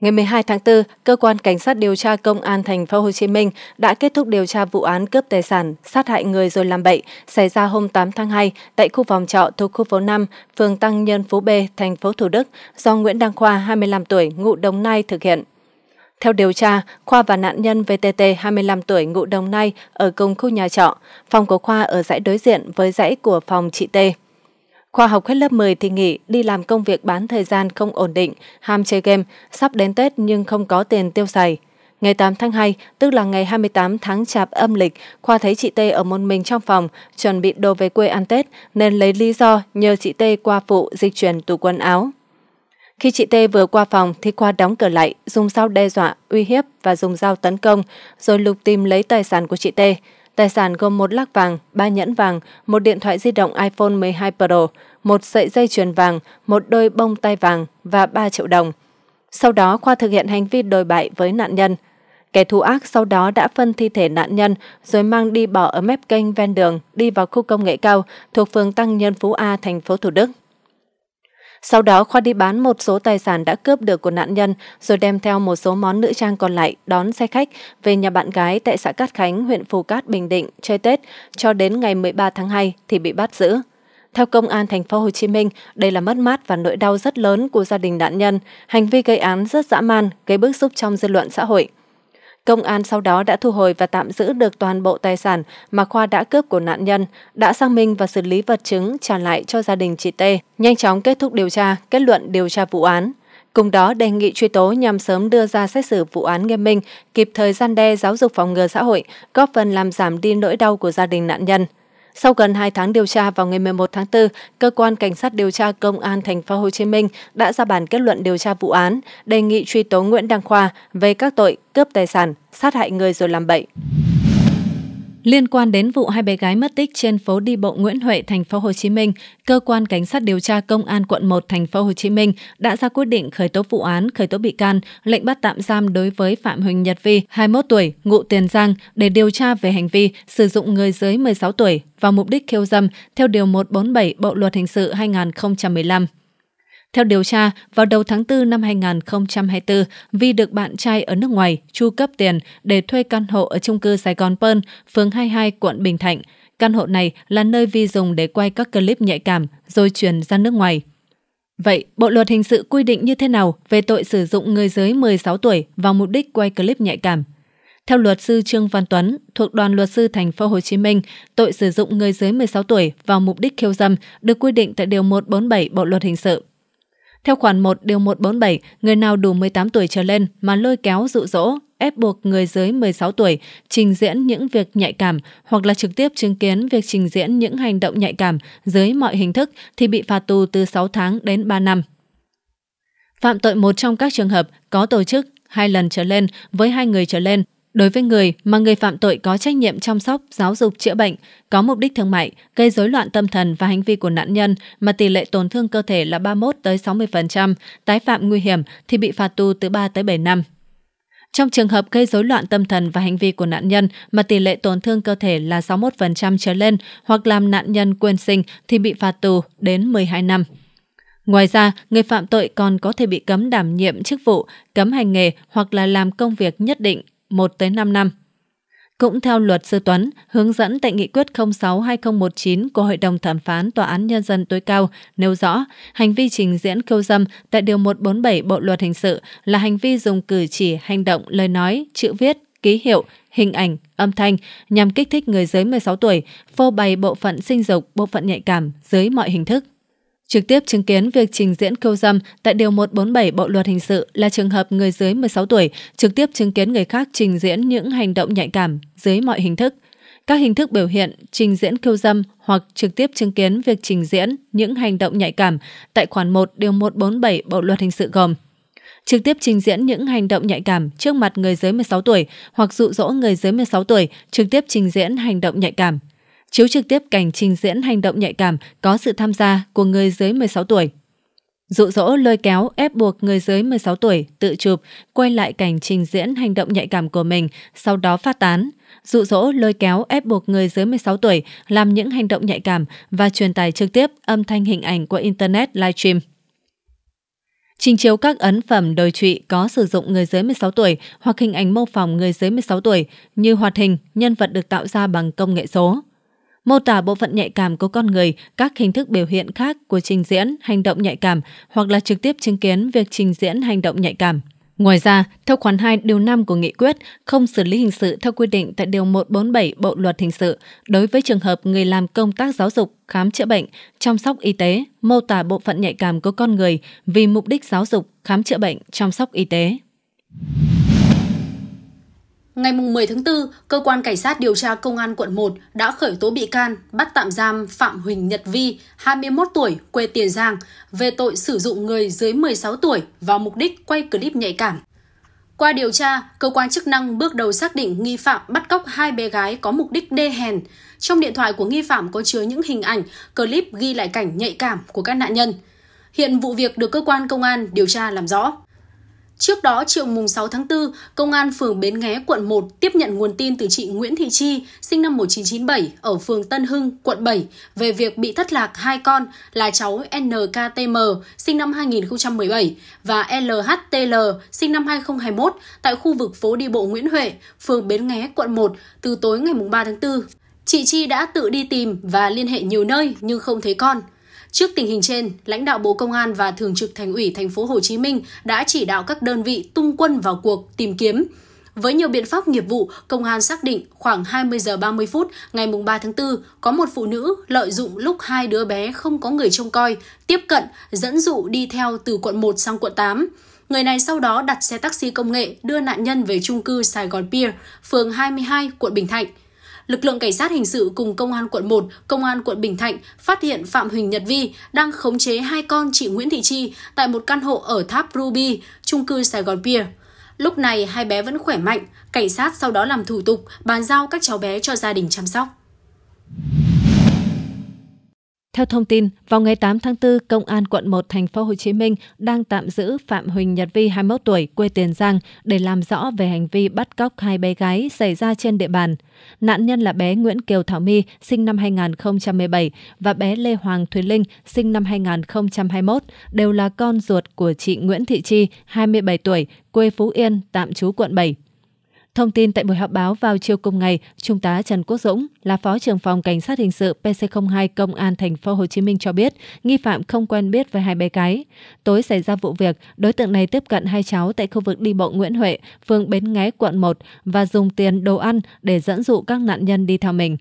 Ngày 12 tháng 4, cơ quan cảnh sát điều tra công an thành phố Hồ Chí Minh đã kết thúc điều tra vụ án cướp tài sản, sát hại người rồi làm bậy xảy ra hôm 8 tháng 2 tại khu phòng trọ thuộc khu phố 5, phường Tăng Nhân Phú B, thành phố Thủ Đức do Nguyễn Đăng Khoa, 25 tuổi, ngụ Đồng Nai thực hiện. Theo điều tra, Khoa và nạn nhân VTT 25 tuổi ngụ Đồng Nai ở cùng khu nhà trọ, phòng của Khoa ở dãy đối diện với dãy của phòng chị T. Khoa học hết lớp 10 thì nghỉ, đi làm công việc bán thời gian không ổn định, ham chơi game, sắp đến Tết nhưng không có tiền tiêu xài. Ngày 8 tháng 2, tức là ngày 28 tháng chạp âm lịch, Khoa thấy chị Tê ở một mình trong phòng, chuẩn bị đồ về quê ăn Tết, nên lấy lý do nhờ chị Tê qua phụ dịch chuyển tủ quần áo. Khi chị Tê vừa qua phòng thì Khoa đóng cửa lại, dùng dao đe dọa, uy hiếp và dùng dao tấn công, rồi lục tìm lấy tài sản của chị Tê. Tài sản gồm một lắc vàng, ba nhẫn vàng, một điện thoại di động iPhone 12 Pro, một sợi dây chuyền vàng, một đôi bông tai vàng và 3 triệu đồng. Sau đó Khoa thực hiện hành vi đồi bại với nạn nhân. Kẻ thù ác sau đó đã phân thi thể nạn nhân rồi mang đi bỏ ở mép kênh ven đường đi vào khu công nghệ cao thuộc phường Tăng Nhân Phú A, thành phố Thủ Đức. Sau đó Khoa đi bán một số tài sản đã cướp được của nạn nhân rồi đem theo một số món nữ trang còn lại đón xe khách về nhà bạn gái tại xã Cát Khánh, huyện Phù Cát, Bình Định chơi Tết cho đến ngày 13 tháng 2 thì bị bắt giữ. Theo công an thành phố Hồ Chí Minh, đây là mất mát và nỗi đau rất lớn của gia đình nạn nhân, hành vi gây án rất dã man, gây bức xúc trong dư luận xã hội. Công an sau đó đã thu hồi và tạm giữ được toàn bộ tài sản mà Khoa đã cướp của nạn nhân, đã xác minh và xử lý vật chứng trả lại cho gia đình chị T, nhanh chóng kết thúc điều tra, kết luận điều tra vụ án. Cùng đó đề nghị truy tố nhằm sớm đưa ra xét xử vụ án nghiêm minh, kịp thời gian đe giáo dục phòng ngừa xã hội, góp phần làm giảm đi nỗi đau của gia đình nạn nhân. Sau gần 2 tháng điều tra vào ngày 11 tháng 4, cơ quan cảnh sát điều tra công an thành phố Hồ Chí Minh đã ra bản kết luận điều tra vụ án, đề nghị truy tố Nguyễn Đăng Khoa về các tội cướp tài sản, sát hại người rồi làm bậy. Liên quan đến vụ hai bé gái mất tích trên phố đi bộ Nguyễn Huệ, thành phố Hồ Chí Minh, cơ quan cảnh sát điều tra công an quận 1 thành phố Hồ Chí Minh đã ra quyết định khởi tố vụ án, khởi tố bị can, lệnh bắt tạm giam đối với Phạm Huỳnh Nhật Vi, 21 tuổi, ngụ Tiền Giang để điều tra về hành vi sử dụng người dưới 16 tuổi vào mục đích khiêu dâm theo điều 147 Bộ luật hình sự 2015. Theo điều tra, vào đầu tháng 4 năm 2024, Vi được bạn trai ở nước ngoài chu cấp tiền để thuê căn hộ ở chung cư Sài Gòn Pơn, phường 22, quận Bình Thạnh. Căn hộ này là nơi Vi dùng để quay các clip nhạy cảm rồi truyền ra nước ngoài. Vậy, Bộ Luật Hình sự quy định như thế nào về tội sử dụng người dưới 16 tuổi vào mục đích quay clip nhạy cảm? Theo luật sư Trương Văn Tuấn, thuộc đoàn luật sư thành phố Hồ Chí Minh, tội sử dụng người dưới 16 tuổi vào mục đích khiêu dâm được quy định tại điều 147 Bộ luật hình sự. Theo khoản 1 điều 147, người nào đủ 18 tuổi trở lên mà lôi kéo dụ dỗ, ép buộc người dưới 16 tuổi trình diễn những việc nhạy cảm hoặc là trực tiếp chứng kiến việc trình diễn những hành động nhạy cảm dưới mọi hình thức thì bị phạt tù từ 6 tháng đến 3 năm. Phạm tội một trong các trường hợp có tổ chức hai lần trở lên với hai người trở lên Đối với người mà người phạm tội có trách nhiệm chăm sóc, giáo dục, chữa bệnh, có mục đích thương mại, gây rối loạn tâm thần và hành vi của nạn nhân mà tỷ lệ tổn thương cơ thể là 31 tới 60%, tái phạm nguy hiểm thì bị phạt tù từ 3 tới 7 năm. Trong trường hợp gây rối loạn tâm thần và hành vi của nạn nhân mà tỷ lệ tổn thương cơ thể là 61% trở lên hoặc làm nạn nhân quên sinh thì bị phạt tù đến 12 năm. Ngoài ra, người phạm tội còn có thể bị cấm đảm nhiệm chức vụ, cấm hành nghề hoặc là làm công việc nhất định 1 tới 5 năm. Cũng theo luật sư Tuấn, hướng dẫn tại nghị quyết 06-2019 của Hội đồng Thẩm phán Tòa án Nhân dân tối cao nêu rõ, hành vi trình diễn khiêu dâm tại Điều 147 Bộ Luật Hình sự là hành vi dùng cử chỉ, hành động, lời nói, chữ viết, ký hiệu, hình ảnh, âm thanh nhằm kích thích người dưới 16 tuổi, phô bày bộ phận sinh dục, bộ phận nhạy cảm dưới mọi hình thức. Trực tiếp chứng kiến việc trình diễn khiêu dâm tại Điều 147 Bộ Luật Hình sự là trường hợp người dưới 16 tuổi trực tiếp chứng kiến người khác trình diễn những hành động nhạy cảm dưới mọi hình thức. Các hình thức biểu hiện, trình diễn khiêu dâm hoặc trực tiếp chứng kiến việc trình diễn những hành động nhạy cảm tại khoản 1 Điều 147 Bộ Luật Hình sự gồm trực tiếp trình diễn những hành động nhạy cảm trước mặt người dưới 16 tuổi hoặc dụ dỗ người dưới 16 tuổi trực tiếp trình diễn hành động nhạy cảm chiếu trực tiếp cảnh trình diễn hành động nhạy cảm có sự tham gia của người dưới 16 tuổi. Dụ dỗ lôi kéo ép buộc người dưới 16 tuổi tự chụp, quay lại cảnh trình diễn hành động nhạy cảm của mình, sau đó phát tán. Dụ dỗ lôi kéo ép buộc người dưới 16 tuổi làm những hành động nhạy cảm và truyền tải trực tiếp âm thanh hình ảnh qua Internet livestream. Trình chiếu các ấn phẩm đồi trụy có sử dụng người dưới 16 tuổi hoặc hình ảnh mô phỏng người dưới 16 tuổi như hoạt hình, nhân vật được tạo ra bằng công nghệ số mô tả bộ phận nhạy cảm của con người, các hình thức biểu hiện khác của trình diễn hành động nhạy cảm hoặc là trực tiếp chứng kiến việc trình diễn hành động nhạy cảm. Ngoài ra, theo khoản 2 điều 5 của nghị quyết, không xử lý hình sự theo quy định tại điều 147 Bộ luật hình sự đối với trường hợp người làm công tác giáo dục, khám chữa bệnh, chăm sóc y tế, mô tả bộ phận nhạy cảm của con người vì mục đích giáo dục, khám chữa bệnh, chăm sóc y tế. Ngày 10 tháng 4, Cơ quan Cảnh sát điều tra Công an quận 1 đã khởi tố bị can, bắt tạm giam Phạm Huỳnh Nhật Vi, 21 tuổi, quê Tiền Giang, về tội sử dụng người dưới 16 tuổi vào mục đích quay clip nhạy cảm. Qua điều tra, cơ quan chức năng bước đầu xác định nghi phạm bắt cóc hai bé gái có mục đích đê hèn. Trong điện thoại của nghi phạm có chứa những hình ảnh, clip ghi lại cảnh nhạy cảm của các nạn nhân. Hiện vụ việc được cơ quan công an điều tra làm rõ. Trước đó, chiều mùng 6 tháng 4, Công an phường Bến Nghé, quận 1 tiếp nhận nguồn tin từ chị Nguyễn Thị Chi, sinh năm 1997, ở phường Tân Hưng, quận 7, về việc bị thất lạc hai con là cháu NKTM, sinh năm 2017, và LHTL, sinh năm 2021, tại khu vực phố đi bộ Nguyễn Huệ, phường Bến Nghé, quận 1, từ tối ngày 3 tháng 4. Chị Chi đã tự đi tìm và liên hệ nhiều nơi nhưng không thấy con. Trước tình hình trên, lãnh đạo Bộ Công an và Thường trực Thành ủy Thành phố Hồ Chí Minh đã chỉ đạo các đơn vị tung quân vào cuộc tìm kiếm. Với nhiều biện pháp nghiệp vụ, công an xác định khoảng 20 giờ 30 phút ngày 3 tháng 4, có một phụ nữ lợi dụng lúc hai đứa bé không có người trông coi, tiếp cận, dẫn dụ đi theo từ quận 1 sang quận 8. Người này sau đó đặt xe taxi công nghệ đưa nạn nhân về trung cư Sài Gòn Pier, phường 22, quận Bình Thạnh lực lượng cảnh sát hình sự cùng công an quận 1, công an quận Bình Thạnh phát hiện Phạm Huỳnh Nhật Vi đang khống chế hai con chị Nguyễn Thị Chi tại một căn hộ ở tháp Ruby, trung cư Sài Gòn Pier. Lúc này hai bé vẫn khỏe mạnh, cảnh sát sau đó làm thủ tục bàn giao các cháu bé cho gia đình chăm sóc. Theo thông tin, vào ngày 8 tháng 4, Công an quận 1 thành phố Hồ Chí Minh đang tạm giữ Phạm Huỳnh Nhật Vi 21 tuổi quê Tiền Giang để làm rõ về hành vi bắt cóc hai bé gái xảy ra trên địa bàn. Nạn nhân là bé Nguyễn Kiều Thảo My sinh năm 2017 và bé Lê Hoàng Thùy Linh sinh năm 2021 đều là con ruột của chị Nguyễn Thị Chi 27 tuổi quê Phú Yên tạm trú quận 7. Thông tin tại buổi họp báo vào chiều cùng ngày, Trung tá Trần Quốc Dũng là Phó trưởng phòng Cảnh sát hình sự PC02 Công an thành phố Hồ Chí Minh cho biết, nghi phạm không quen biết với hai bé gái. Tối xảy ra vụ việc, đối tượng này tiếp cận hai cháu tại khu vực đi bộ Nguyễn Huệ, phường Bến Nghé, quận 1 và dùng tiền đồ ăn để dẫn dụ các nạn nhân đi theo mình.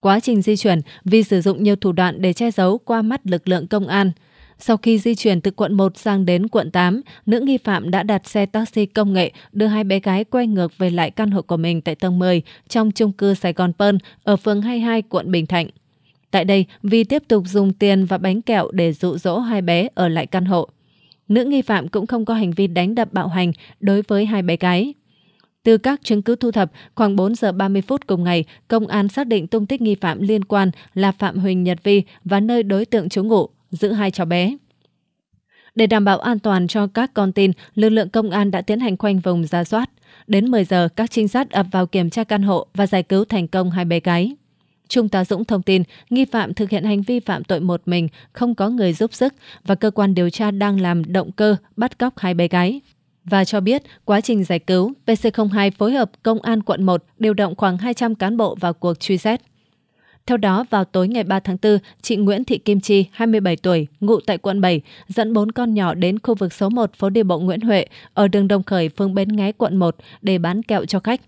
Quá trình di chuyển, vì sử dụng nhiều thủ đoạn để che giấu qua mắt lực lượng công an – sau khi di chuyển từ quận 1 sang đến quận 8, nữ nghi phạm đã đặt xe taxi công nghệ đưa hai bé gái quay ngược về lại căn hộ của mình tại tầng 10 trong chung cư Sài Gòn Pơn ở phường 22 quận Bình Thạnh. Tại đây, Vi tiếp tục dùng tiền và bánh kẹo để dụ dỗ hai bé ở lại căn hộ. Nữ nghi phạm cũng không có hành vi đánh đập bạo hành đối với hai bé gái. Từ các chứng cứ thu thập, khoảng 4 giờ 30 phút cùng ngày, công an xác định tung tích nghi phạm liên quan là Phạm Huỳnh Nhật Vi và nơi đối tượng trú ngụ giữ hai cháu bé. Để đảm bảo an toàn cho các con tin, lực lượng công an đã tiến hành khoanh vùng ra soát. Đến 10 giờ, các trinh sát ập vào kiểm tra căn hộ và giải cứu thành công hai bé gái. Trung tá Dũng thông tin, nghi phạm thực hiện hành vi phạm tội một mình, không có người giúp sức và cơ quan điều tra đang làm động cơ bắt cóc hai bé gái. Và cho biết, quá trình giải cứu, PC02 phối hợp Công an quận 1 điều động khoảng 200 cán bộ vào cuộc truy xét. Theo đó, vào tối ngày 3 tháng 4, chị Nguyễn Thị Kim Chi, 27 tuổi, ngụ tại quận 7, dẫn bốn con nhỏ đến khu vực số 1 phố đi bộ Nguyễn Huệ ở đường Đồng Khởi, phường Bến Nghé, quận 1 để bán kẹo cho khách.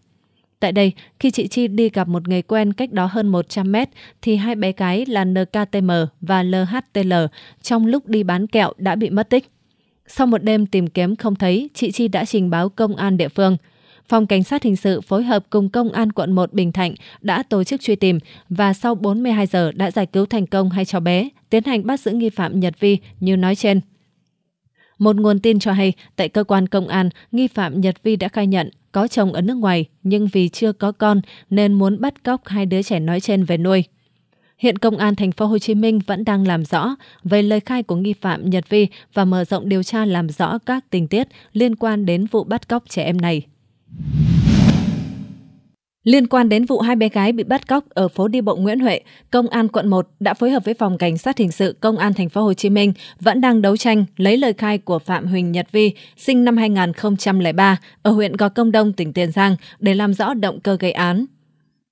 Tại đây, khi chị Chi đi gặp một người quen cách đó hơn 100 mét, thì hai bé gái là NKTM và LHTL trong lúc đi bán kẹo đã bị mất tích. Sau một đêm tìm kiếm không thấy, chị Chi đã trình báo công an địa phương – Phòng Cảnh sát Hình sự phối hợp cùng Công an quận 1 Bình Thạnh đã tổ chức truy tìm và sau 42 giờ đã giải cứu thành công hai cháu bé, tiến hành bắt giữ nghi phạm Nhật Vi như nói trên. Một nguồn tin cho hay, tại cơ quan công an, nghi phạm Nhật Vi đã khai nhận có chồng ở nước ngoài nhưng vì chưa có con nên muốn bắt cóc hai đứa trẻ nói trên về nuôi. Hiện công an thành phố Hồ Chí Minh vẫn đang làm rõ về lời khai của nghi phạm Nhật Vi và mở rộng điều tra làm rõ các tình tiết liên quan đến vụ bắt cóc trẻ em này. Liên quan đến vụ hai bé gái bị bắt cóc ở phố đi bộ Nguyễn Huệ, Công an quận 1 đã phối hợp với phòng cảnh sát hình sự Công an thành phố Hồ Chí Minh vẫn đang đấu tranh lấy lời khai của Phạm Huỳnh Nhật Vi, sinh năm 2003 ở huyện Gò Công Đông, tỉnh Tiền Giang để làm rõ động cơ gây án.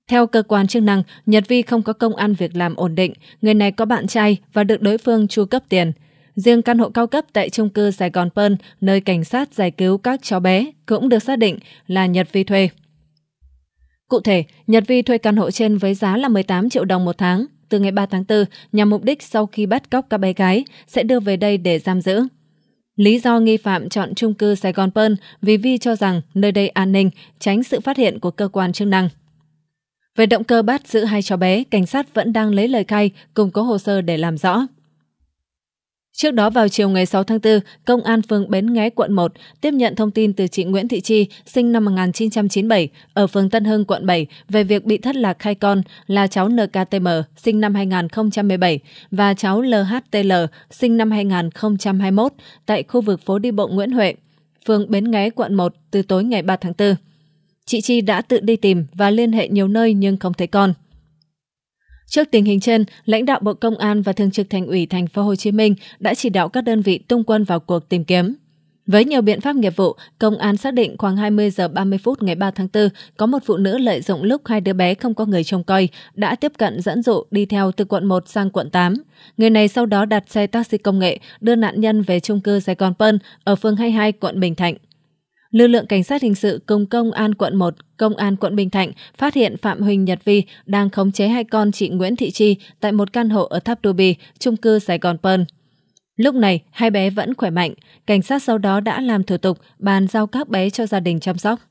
Theo cơ quan chức năng, Nhật Vi không có công ăn việc làm ổn định, người này có bạn trai và được đối phương chu cấp tiền. Riêng căn hộ cao cấp tại trung cư Sài Gòn Pơn, nơi cảnh sát giải cứu các cháu bé, cũng được xác định là Nhật Vi thuê. Cụ thể, Nhật Vi thuê căn hộ trên với giá là 18 triệu đồng một tháng. Từ ngày 3 tháng 4, nhằm mục đích sau khi bắt cóc các bé gái sẽ đưa về đây để giam giữ. Lý do nghi phạm chọn trung cư Sài Gòn Pơn vì Vi cho rằng nơi đây an ninh, tránh sự phát hiện của cơ quan chức năng. Về động cơ bắt giữ hai cháu bé, cảnh sát vẫn đang lấy lời khai, cùng có hồ sơ để làm rõ. Trước đó vào chiều ngày 6 tháng 4, Công an phường Bến Nghé quận 1 tiếp nhận thông tin từ chị Nguyễn Thị Chi, sinh năm 1997, ở phường Tân Hưng quận 7 về việc bị thất lạc hai con là cháu NKTM, sinh năm 2017 và cháu LHTL, sinh năm 2021 tại khu vực phố đi bộ Nguyễn Huệ, phường Bến Nghé quận 1 từ tối ngày 3 tháng 4. Chị Chi đã tự đi tìm và liên hệ nhiều nơi nhưng không thấy con. Trước tình hình trên, lãnh đạo Bộ Công an và Thường trực Thành ủy Thành phố Hồ Chí Minh đã chỉ đạo các đơn vị tung quân vào cuộc tìm kiếm. Với nhiều biện pháp nghiệp vụ, công an xác định khoảng 20 giờ 30 phút ngày 3 tháng 4, có một phụ nữ lợi dụng lúc hai đứa bé không có người trông coi đã tiếp cận dẫn dụ đi theo từ quận 1 sang quận 8. Người này sau đó đặt xe taxi công nghệ đưa nạn nhân về chung cư Sài Gòn Pơn ở phường 22 quận Bình Thạnh. Lực lượng cảnh sát hình sự cùng công an quận 1, công an quận Bình Thạnh phát hiện Phạm Huỳnh Nhật Vi đang khống chế hai con chị Nguyễn Thị Chi tại một căn hộ ở Tháp Đô Bì, trung cư Sài Gòn Pơn. Lúc này, hai bé vẫn khỏe mạnh, cảnh sát sau đó đã làm thủ tục bàn giao các bé cho gia đình chăm sóc.